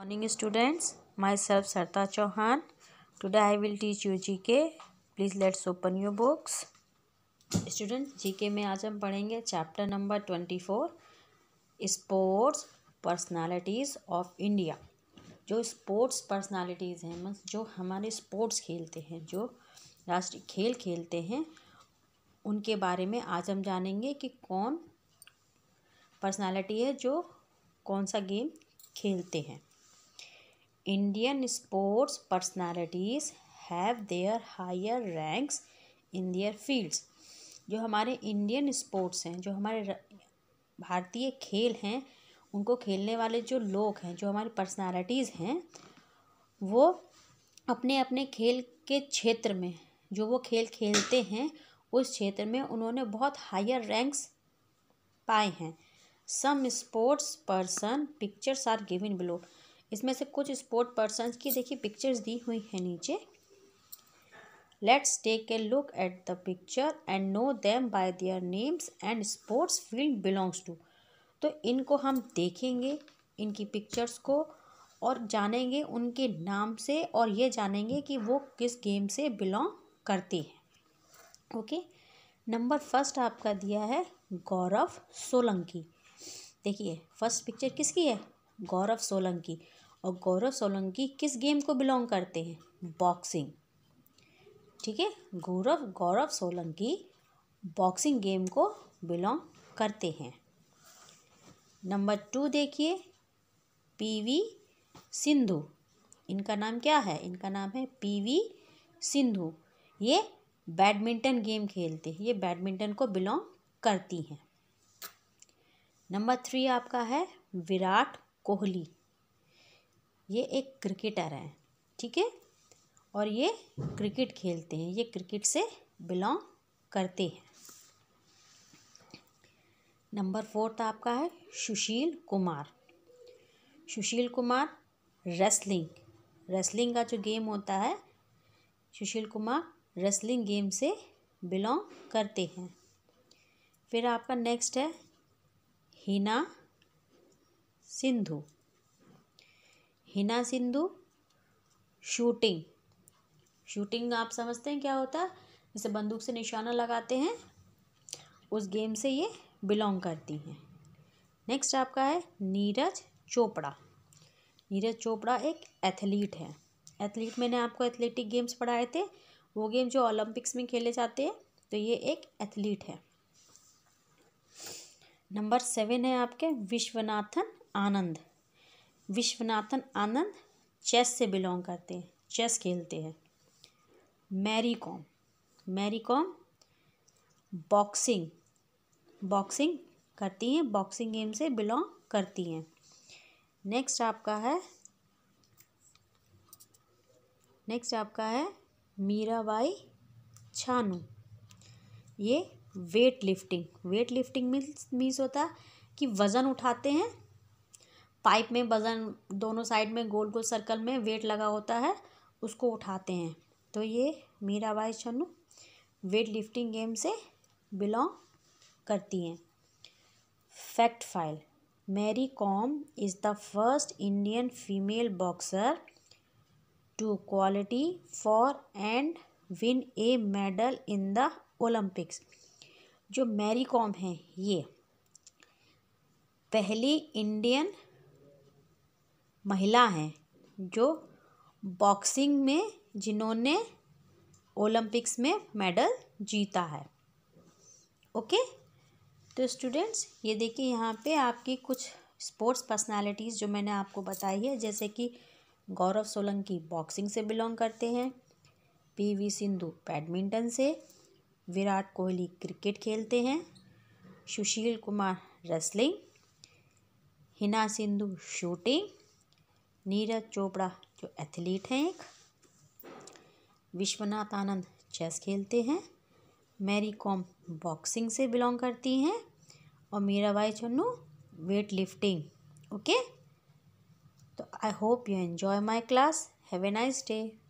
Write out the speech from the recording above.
morning students myself Sarita Chauhan today I will teach you G K please let's open you books student G K में आज हम पढ़ेंगे chapter number twenty four sports personalities of India जो sports personalities हैं मतलब जो हमारे sports खेलते हैं जो राष्ट्रीय खेल खेलते हैं उनके बारे में आज हम जानेंगे कि कौन पर्सनालिटी है जो कौन सा गेम खेलते हैं Indian sports personalities have their higher ranks in their fields जो हमारे इंडियन स्पोर्ट्स हैं जो हमारे भारतीय खेल हैं उनको खेलने वाले जो लोग हैं जो हमारी पर्सनालिटीज़ हैं वो अपने अपने खेल के क्षेत्र में जो वो खेल खेलते हैं उस क्षेत्र में उन्होंने बहुत हायर रैंक्स पाए हैं some sports person pictures are given below इसमें से कुछ स्पोर्ट पर्सन की देखिए पिक्चर्स दी हुई है नीचे let's take a look at the picture and know them by their names and sports field belongs to तो इनको हम देखेंगे इनकी पिक्चर्स को और जानेंगे उनके नाम से और ये जानेंगे कि वो किस गेम से बिलोंग करते हैं ओके नंबर फर्स्ट आपका दिया है गौरव सोलंकी देखिए फर्स्ट पिक्चर किसकी है गौरव सोलंकी और गौरव सोलंकी किस गेम को बिलोंग करते हैं बॉक्सिंग ठीक है गौरव गौरव सोलंकी बॉक्सिंग गेम को बिलोंग करते हैं नंबर टू देखिए पीवी सिंधु इनका नाम क्या है इनका नाम है पीवी सिंधु ये बैडमिंटन गेम खेलते हैं ये बैडमिंटन को बिलोंग करती हैं नंबर थ्री आपका है विराट कोहली ये एक क्रिकेटर हैं ठीक है और ये क्रिकेट खेलते हैं ये क्रिकेट से बिलोंग करते हैं नंबर फोर्थ तो आपका है सुशील कुमार सुशील कुमार रेसलिंग रेसलिंग का जो गेम होता है सुशील कुमार रेसलिंग गेम से बिलोंग करते हैं फिर आपका नेक्स्ट है हिना सिंधु हिना सिंधु शूटिंग शूटिंग आप समझते हैं क्या होता है जैसे बंदूक से निशाना लगाते हैं उस गेम से ये बिलोंग करती हैं नेक्स्ट आपका है नीरज चोपड़ा नीरज चोपड़ा एक एथलीट है एथलीट मैंने आपको एथलेटिक गेम्स पढ़ाए थे वो गेम जो ओलंपिक्स में खेले जाते हैं तो ये एक एथलीट है नंबर सेवन है आपके विश्वनाथन आनंद विश्वनाथन आनंद चेस से बिलोंग करते हैं चेस खेलते हैं Mary Kom Mary Kom boxing boxing करती हैं बॉक्सिंग गेम से बिलोंग करती हैं नेक्स्ट आपका है नेक्स्ट आपका है मीराबाई छानू ये weight lifting weight lifting means means होता है कि वज़न उठाते हैं पाइप में वज़न दोनों साइड में गोल गोल सर्कल में वेट लगा होता है उसको उठाते हैं तो ये Mirabai Chanu weight lifting game से बिलोंग करती हैं fact file Mary Kom is the first Indian female boxer to qualify for and win a medal in the Olympics जो मैरी कॉम है ये पहली इंडियन महिला हैं जो बॉक्सिंग में जिन्होंने ओलंपिक्स में मेडल जीता है ओके तो स्टूडेंट्स ये देखिए यहाँ पे आपकी कुछ स्पोर्ट्स पर्सनालिटीज़ जो मैंने आपको बताई है जैसे कि गौरव सोलंकी बॉक्सिंग से बिलोंग करते हैं पी वी सिंधु बैडमिंटन से विराट कोहली क्रिकेट खेलते हैं सुशील कुमार रेसलिंग हिना सिंधु शूटिंग नीरज चोपड़ा जो एथलीट हैं एक विश्वनाथ आनंद चेस खेलते हैं मैरी कॉम बॉक्सिंग से बिलोंग करती हैं और Meera Bai Chanu weight lifting okay तो I hope you enjoy my class have a nice day